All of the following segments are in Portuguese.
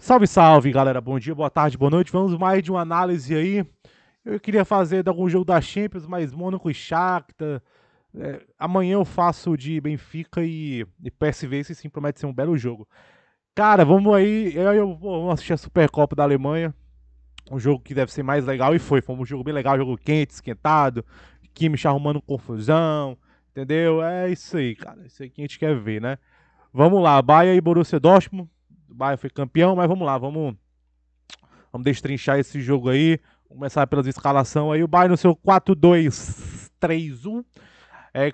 Salve, salve, galera. Bom dia, boa tarde, boa noite. Vamos mais de uma análise aí. Eu queria fazer de algum jogo da Champions, mas Mônaco e Shakhtar. É, amanhã eu faço de Benfica e, e PSV, se sim promete ser um belo jogo. Cara, vamos aí. Eu, eu vou assistir a Supercopa da Alemanha. Um jogo que deve ser mais legal e foi. Foi um jogo bem legal, jogo quente, esquentado. Kimmich arrumando confusão, entendeu? É isso aí, cara. Isso aí que a gente quer ver, né? Vamos lá, Bahia e Borussia Dortmund o Bayern foi campeão, mas vamos lá, vamos, vamos destrinchar esse jogo aí. Começar pelas escalação aí. O Bayern no seu 4-2-3-1. É,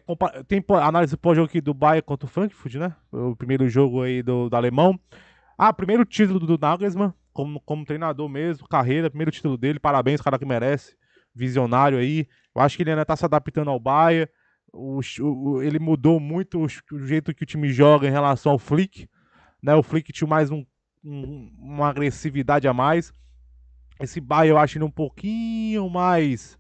tem análise pós-jogo aqui do Bayern contra o Frankfurt, né? O primeiro jogo aí do, do alemão. Ah, primeiro título do Nagelsmann, como, como treinador mesmo, carreira, primeiro título dele, parabéns, cara que merece, visionário aí. Eu acho que ele ainda está se adaptando ao Bayern, o, o, ele mudou muito o, o, jeito que o time joga em relação ao Flick, né? O Flick tinha mais um, um, uma agressividade a mais. Esse Bayern eu acho ainda um pouquinho mais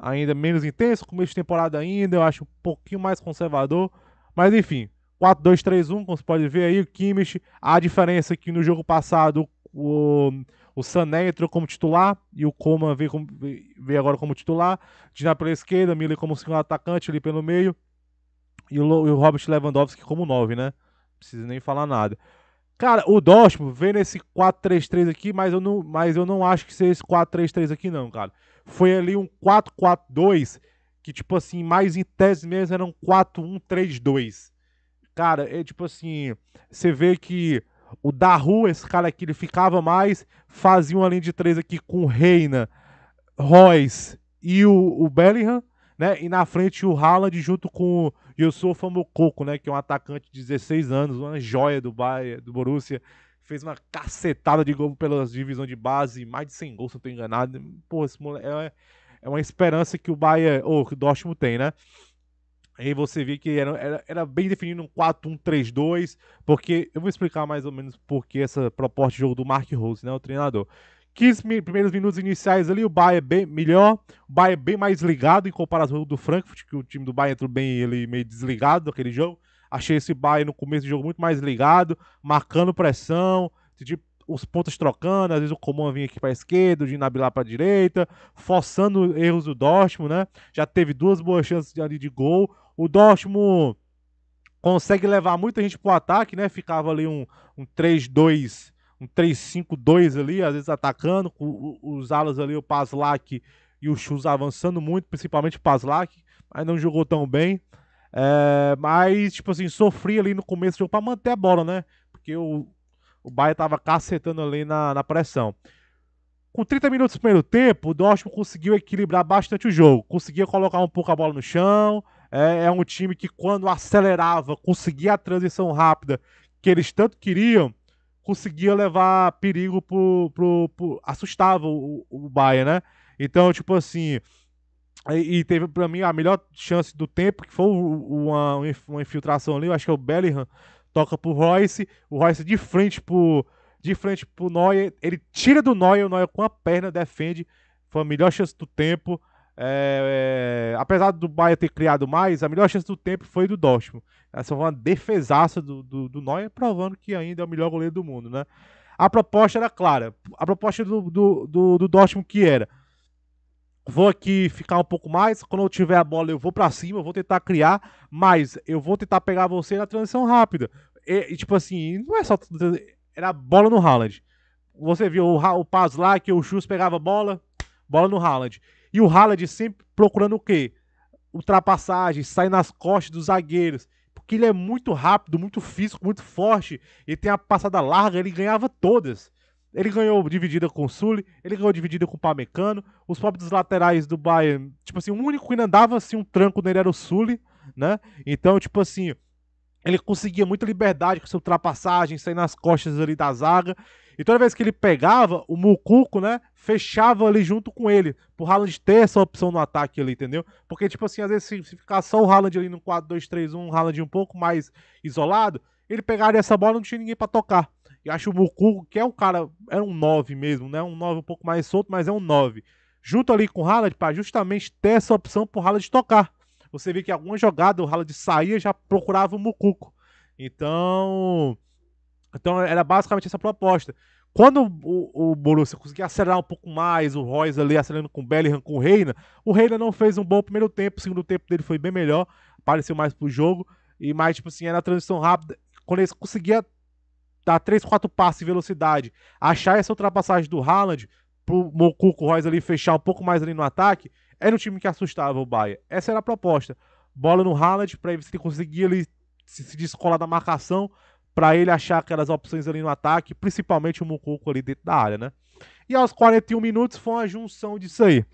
ainda menos intenso, começo de temporada ainda, eu acho um pouquinho mais conservador, mas enfim, 4-2-3-1, como você pode ver aí, o Kimmich, a diferença é que no jogo passado o, o Sané entrou como titular e o Coman veio, como, veio agora como titular, Diná pela esquerda, Miller como segundo atacante ali pelo meio e o, e o Robert Lewandowski como 9, né? precisa nem falar nada. Cara, o Dospro tipo, vem nesse 4-3-3 aqui, mas eu, não, mas eu não acho que seja esse 4-3-3 aqui não, cara. Foi ali um 4-4-2, que tipo assim, mais em tese mesmo era um 4-1-3-2. Cara, é tipo assim, você vê que o Daru, esse cara aqui, ele ficava mais, fazia uma linha de 3 aqui com Reina, Royce e o, o Bellingham né? E na frente o Haaland junto com o Yusuf Mococo, né? Que é um atacante de 16 anos, uma joia do, Bahia, do Borussia. Fez uma cacetada de gol pelas divisões de base, mais de 100 gols, se eu tô enganado. Pô, esse moleque é, é uma esperança que o Bahia, ou que o Dortmund tem, né? Aí você vê que era, era, era bem definido um 4-1-3-2, porque eu vou explicar mais ou menos por que essa proposta de jogo do Mark Rose, né, o treinador. 15 primeiros minutos iniciais ali, o Bayern é bem melhor, o Bayern é bem mais ligado em comparação do Frankfurt, que o time do Bayern entrou bem ele meio desligado daquele jogo. Achei esse Bayern no começo do jogo muito mais ligado, marcando pressão, os pontos trocando, às vezes o Coman vinha aqui para esquerda, o Ginabi lá para direita, forçando erros do Dortmund, né? Já teve duas boas chances ali de gol. O Dortmund consegue levar muita gente pro ataque, né? Ficava ali um, um 3-2 um 3-5-2 ali, às vezes atacando, com os alas ali, o Paslak e o Chus avançando muito, principalmente o Paslak, mas não jogou tão bem. É, mas, tipo assim, sofri ali no começo do jogo pra manter a bola, né? Porque o, o Bahia tava cacetando ali na, na pressão. Com 30 minutos do primeiro tempo, o Dortmund conseguiu equilibrar bastante o jogo. Conseguia colocar um pouco a bola no chão. É, é um time que, quando acelerava, conseguia a transição rápida que eles tanto queriam conseguia levar perigo pro. pro, pro assustava o, o Bayern, né? Então, tipo assim. E, teve para mim a melhor chance do tempo, que foi uma, uma infiltração ali, eu acho que é o Bellingham, toca pro Royce, o Royce de frente pro, de frente pro Neuer, ele tira do Neuer, o Neuer com a perna defende, foi a melhor chance do tempo, é, é, apesar do Bahia ter criado mais, a melhor chance do tempo foi do Dortmund. Essa foi uma defesaça do, do, do Neuer, provando que ainda é o melhor goleiro do mundo, né? A proposta era clara. A proposta do, do, do, do Dortmund que era vou aqui ficar um pouco mais. Quando eu tiver a bola, eu vou para cima, eu vou tentar criar, mas eu vou tentar pegar você na transição rápida. E, e tipo assim, não é só. Era bola no Haaland. Você viu o, o Paz lá que o Chus pegava a bola, bola no Haaland. E o Haaland sempre procurando o quê? Ultrapassagem, sair nas costas dos zagueiros. Porque ele é muito rápido, muito físico, muito forte. Ele tem a passada larga, ele ganhava todas. Ele ganhou dividida com o Sully, ele ganhou dividida com o Pamecano. Os próprios laterais do Bayern, tipo assim, o único que ainda dava assim, um tranco nele era o Sully, né? Então, tipo assim, ele conseguia muita liberdade com sua ultrapassagem, sair nas costas ali da zaga. E toda vez que ele pegava, o Mucuco, né, fechava ali junto com ele. Pro Haaland ter essa opção no ataque ali, entendeu? Porque, tipo assim, às vezes se, ficar só o Haaland ali no 4-2-3-1, o Haaland um pouco mais isolado, ele pegaria essa bola não tinha ninguém para tocar. E acho o Mucuco, que é um cara, é um 9 mesmo, né? Um 9 um pouco mais solto, mas é um 9. Junto ali com o Haaland, para justamente ter essa opção pro Haaland tocar. Você vê que alguma jogada o Haaland saía já procurava o Mucuco. Então, então era basicamente essa proposta. Quando o, o Borussia conseguia acelerar um pouco mais, o Royce ali acelerando com o Bellingham, com o Reina, o Reina não fez um bom primeiro tempo, o segundo tempo dele foi bem melhor, apareceu mais pro jogo, e mais, tipo assim, era a transição rápida. Quando ele conseguia dar 3, 4 passes em velocidade, achar essa ultrapassagem do Haaland, pro Mocuco Royce ali fechar um pouco mais ali no ataque, era um time que assustava o Bahia. Essa era a proposta. Bola no Haaland, pra ele conseguir ali se descolar da marcação, para ele achar aquelas opções ali no ataque, principalmente o Mucuco ali dentro da área, né? E aos 41 minutos foi uma junção disso aí.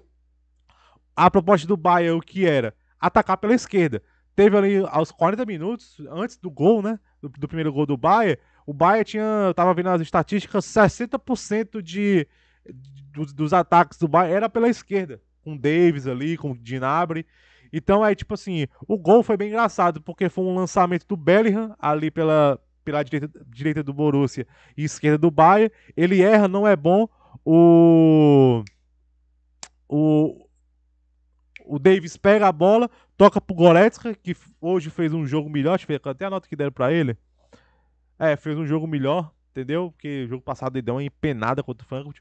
A proposta do Bayern, é o que era? Atacar pela esquerda. Teve ali aos 40 minutos, antes do gol, né? Do, do primeiro gol do Bayern, o Bayern tinha, tava vendo as estatísticas, 60% de, de dos, dos, ataques do Bayern era pela esquerda, com Davis ali, com Dinabre. Então é tipo assim, o gol foi bem engraçado, porque foi um lançamento do Bellingham ali pela, pela direita, direita do Borussia e esquerda do Bayern. Ele erra, não é bom. O. O. O Davis pega a bola, toca pro Goretzka, que hoje fez um jogo melhor. Deixa eu ver até a nota que deram pra ele. É, fez um jogo melhor, entendeu? Porque o jogo passado ele deu uma empenada contra o Frankfurt.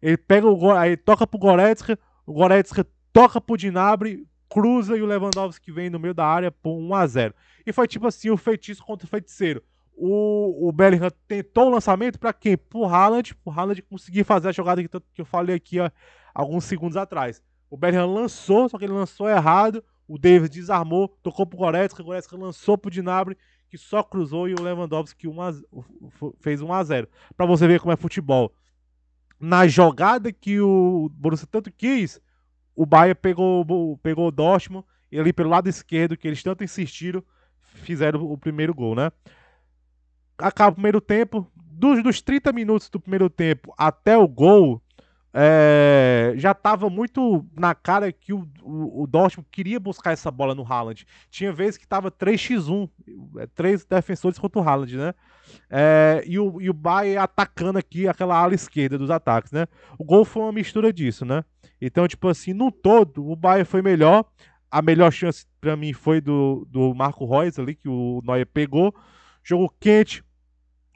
Ele pega o aí toca pro Goretzka, o Goretzka toca pro Dinabre, cruza e o Lewandowski vem no meio da área por 1 a 0 E foi tipo assim, o feitiço contra o feiticeiro. O, o Bellingham tentou o lançamento para quem? Pro Haaland, pro Haaland conseguir fazer a jogada que, que eu falei aqui ó, alguns segundos atrás. O Bellingham lançou, só que ele lançou errado, o Davis desarmou, tocou pro Goretzka, o Goretzka lançou pro Dinabre, que só cruzou e o Lewandowski um a, fez 1 a 0 Para você ver como é futebol. Na jogada que o Borussia tanto quis, o Bahia pegou, pegou o Dortmund, e ali pelo lado esquerdo, que eles tanto insistiram, fizeram o primeiro gol, né? acaba o primeiro tempo, dos, dos 30 minutos do primeiro tempo até o gol, é, já estava muito na cara que o, o, o, Dortmund queria buscar essa bola no Haaland. Tinha vezes que estava 3x1, é, três defensores contra o Haaland, né? É, e, o, e o Bayern atacando aqui aquela ala esquerda dos ataques, né? O gol foi uma mistura disso, né? Então, tipo assim, no todo, o Bayern foi melhor. A melhor chance para mim foi do, do Marco Reus ali, que o Neuer pegou. Jogo quente,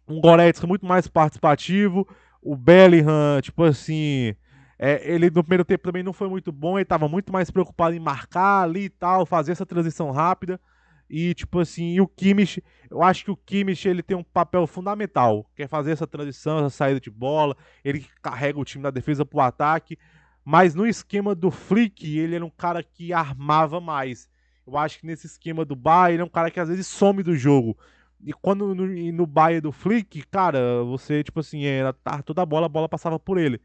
um Goretzka muito mais participativo, o Bellingham, tipo assim, é, ele no primeiro tempo também não foi muito bom, ele estava muito mais preocupado em marcar ali e tal, fazer essa transição rápida. E tipo assim, e o Kimmich, eu acho que o Kimmich ele tem um papel fundamental, quer é fazer essa transição, essa saída de bola, ele carrega o time da defesa para o ataque, mas no esquema do Flick, ele era um cara que armava mais. Eu acho que nesse esquema do Bayern, ele é um cara que às vezes some do jogo. E quando no, no Bayern do Flick, cara, você, tipo assim, era tá, toda a bola, a bola passava por ele.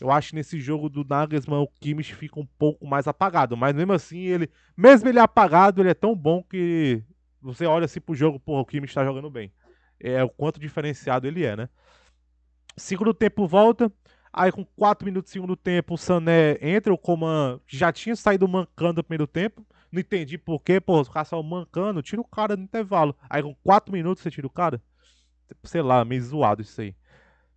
Eu acho que nesse jogo do Nagelsmann o Kimmich fica um pouco mais apagado, mas mesmo assim ele, mesmo ele apagado, ele é tão bom que você olha assim pro jogo, porra, o Kimmich tá jogando bem. É o quanto diferenciado ele é, né? Segundo tempo volta, aí com 4 minutos do segundo tempo o Sané entra, o Coman já tinha saído mancando no primeiro tempo, não entendi por quê, pô. Os caras só mancando, tira o cara no intervalo. Aí com 4 minutos você tira o cara. Sei lá, meio zoado isso aí.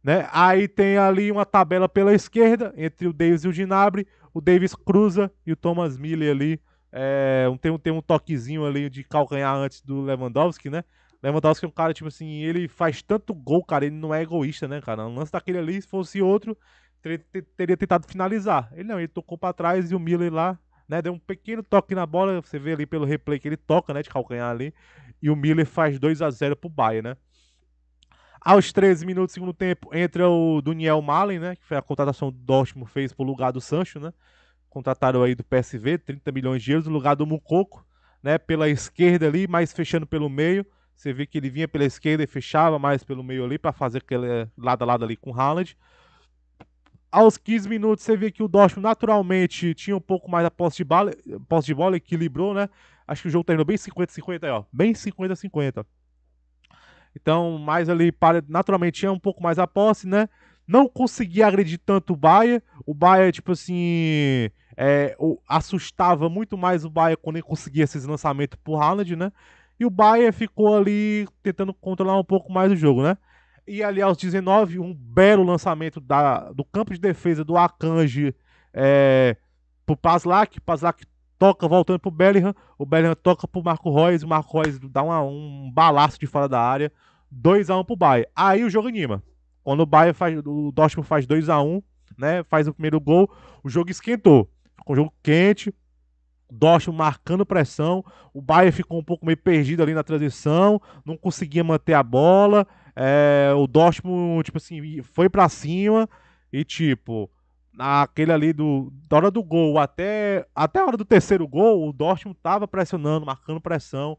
Né? Aí tem ali uma tabela pela esquerda entre o Davis e o Ginabre. O Davis cruza e o Thomas Miller ali. É, tem, tem um toquezinho ali de calcanhar antes do Lewandowski, né? Lewandowski é um cara, tipo assim, ele faz tanto gol, cara, ele não é egoísta, né, cara? O lance daquele ali, se fosse outro, teria, teria tentado finalizar. Ele não, ele tocou pra trás e o Miller lá né? Deu um pequeno toque na bola, você vê ali pelo replay que ele toca, né, de calcanhar ali, e o Miller faz 2 a 0 pro Bayern, né? Aos 13 minutos do segundo tempo, entra o Daniel Malen, né, que foi a contratação do Dortmund fez pro lugar do Sancho, né? Contrataram aí do PSV, 30 milhões de euros, no lugar do Mucoco, né, pela esquerda ali, mais fechando pelo meio. Você vê que ele vinha pela esquerda e fechava mais pelo meio ali para fazer aquele lado a lado ali com o Haaland aos 15 minutos você vê que o Dortmund naturalmente tinha um pouco mais a posse de bola, posse de bola equilibrou, né? Acho que o jogo terminou bem 50-50 aí, ó. Bem 50-50. Então, mais ali, naturalmente tinha um pouco mais a posse, né? Não conseguia agredir tanto o Bahia. O Bahia, tipo assim, é, assustava muito mais o Bahia quando ele conseguia esses lançamentos pro Haaland, né? E o Bahia ficou ali tentando controlar um pouco mais o jogo, né? E ali aos 19, um belo lançamento da, do campo de defesa do Akanji é, pro Paslak. Paslak toca voltando pro Bellingham. O Bellingham toca pro Marco Reis O Marco Reis dá uma, um balaço de fora da área. 2x1 pro Bayern. Aí o jogo anima. Quando o Bayern faz, o Dortmund faz 2x1, né? Faz o primeiro gol, o jogo esquentou. Ficou um jogo quente. Dortmund marcando pressão, o Bayern ficou um pouco meio perdido ali na transição, não conseguia manter a bola, é, o Dortmund, tipo assim, foi para cima e, tipo, naquele ali do, da hora do gol até, até a hora do terceiro gol, o Dortmund tava pressionando, marcando pressão.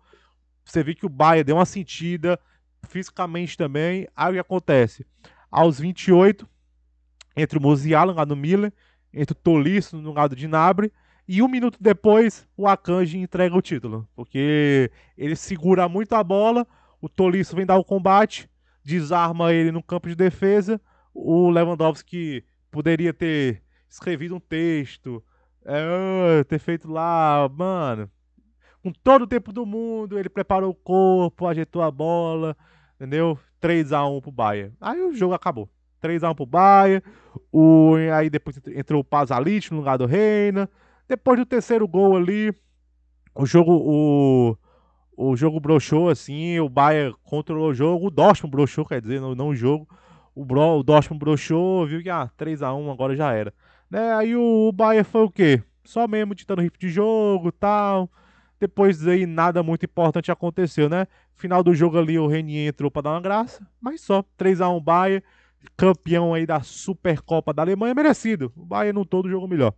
Você viu que o Bayern deu uma sentida fisicamente também. Aí o que acontece? Aos 28, entre o Musiala no lugar do Miller, entre o Tolisso no lugar do Dinabre, e um minuto depois o Akanji entrega o título, porque ele segura muito a bola, o Tolisso vem dar o combate, desarma ele no campo de defesa. O Lewandowski poderia ter escrevido um texto, é, ter feito lá, mano. Com todo o tempo do mundo, ele preparou o corpo, ajeitou a bola, entendeu? 3x1 pro Bahia. Aí o jogo acabou. 3x1 pro Bahia. O, aí depois entrou o Pazalic no lugar do Reina. Depois do terceiro gol ali, o jogo, o o jogo broxou, assim, o Bayern controlou o jogo, o Dortmund broxou, quer dizer, não, não o jogo. O, bro, o Dortmund broxou, viu que, ah, 3x1 agora já era. Né? Aí o, o Bayern foi o quê? Só mesmo ditando riff de jogo tal. Depois aí nada muito importante aconteceu, né? Final do jogo ali o Renier entrou para dar uma graça, mas só 3x1 Bayern, campeão aí da Supercopa da Alemanha, merecido. O Bayern no todo jogou melhor.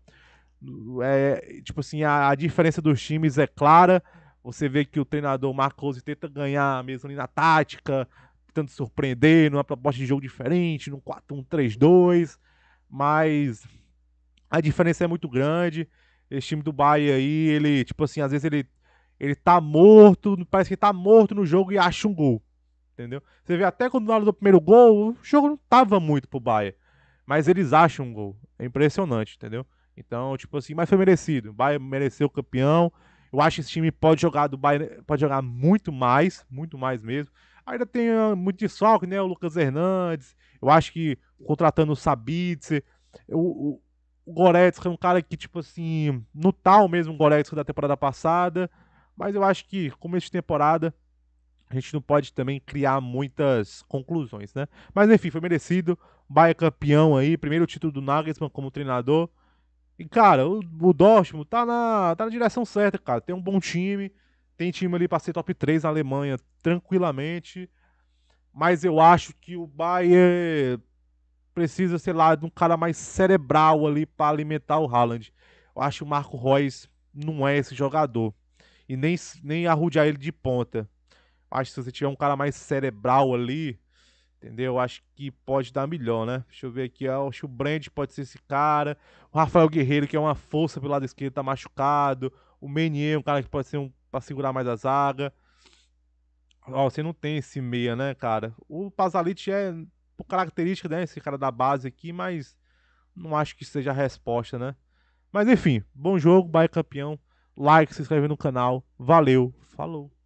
É, tipo assim, a, a diferença dos times é clara você vê que o treinador Marcos tenta ganhar mesmo ali na tática, tentando surpreender, numa proposta de jogo diferente, num 4-1-3-2, mas a diferença é muito grande. Esse time do Bahia aí, ele, tipo assim, às vezes ele, ele tá morto, parece que tá morto no jogo e acha um gol. Entendeu? Você vê até quando na hora do primeiro gol, o jogo não tava muito pro Bahia. Mas eles acham um gol. É impressionante, entendeu? Então, tipo assim, mas foi merecido. O Bahia mereceu o campeão. Eu acho que esse time pode jogar do Bayern, pode jogar muito mais, muito mais mesmo. Ainda tem ah, muito desfalque, né? O Lucas Hernandes. Eu acho que contratando o Sabitzer, o, o, o Goretzka é um cara que, tipo assim, no tal mesmo Goretzka da temporada passada. Mas eu acho que, começo de temporada, a gente não pode também criar muitas conclusões, né? Mas enfim, foi merecido. Bayern campeão aí, primeiro título do Nagelsmann como treinador. E, cara, o, o Dortmund tá na, tá na direção certa, cara. Tem um bom time. Tem time ali pra ser top 3 na Alemanha tranquilamente. Mas eu acho que o Bayern precisa, sei lá, de um cara mais cerebral ali para alimentar o Haaland. Eu acho que o Marco Reus não é esse jogador. E nem, nem arrudear ele de ponta. Eu acho que se você tiver um cara mais cerebral ali, Entendeu? Acho que pode dar melhor, né? Deixa eu ver aqui. Acho que o Brand pode ser esse cara. O Rafael Guerreiro, que é uma força pelo lado esquerdo, tá machucado. O Menier, um cara que pode ser um pra segurar mais a zaga. Ó, você não tem esse meia, né, cara? O Pazalit é por característica, né? Esse cara da base aqui, mas não acho que seja a resposta, né? Mas enfim, bom jogo, Bahia campeão. Like, se inscreve no canal. Valeu, falou.